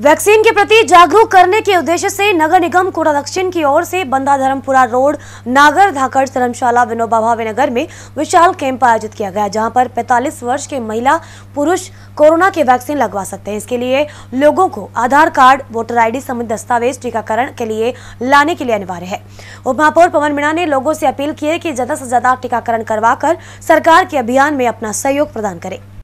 vaccine के प्रति जागरूक करने के उद्देश्य से नगर निगम कोटा दक्षिण की ओर से बंदा धर्मपुरा रोड नागर धाकड़ धर्मशाला विनोबा भावे नगर में विशाल कैंप आयोजित किया गया जहां पर 45 वर्ष के महिला पुरुष कोरोना के वैक्सीन लगवा सकते हैं इसके लिए लोगों को आधार कार्ड वोटर आईडी समेत दस्तावेज टीकाकरण के लिए लाने के लिए अनिवार्य है उपमहापौर पवन मीणा ने लोगों से अपील की है की ज्यादा से ज्यादा टीकाकरण कर सरकार के अभियान में अपना सहयोग प्रदान करें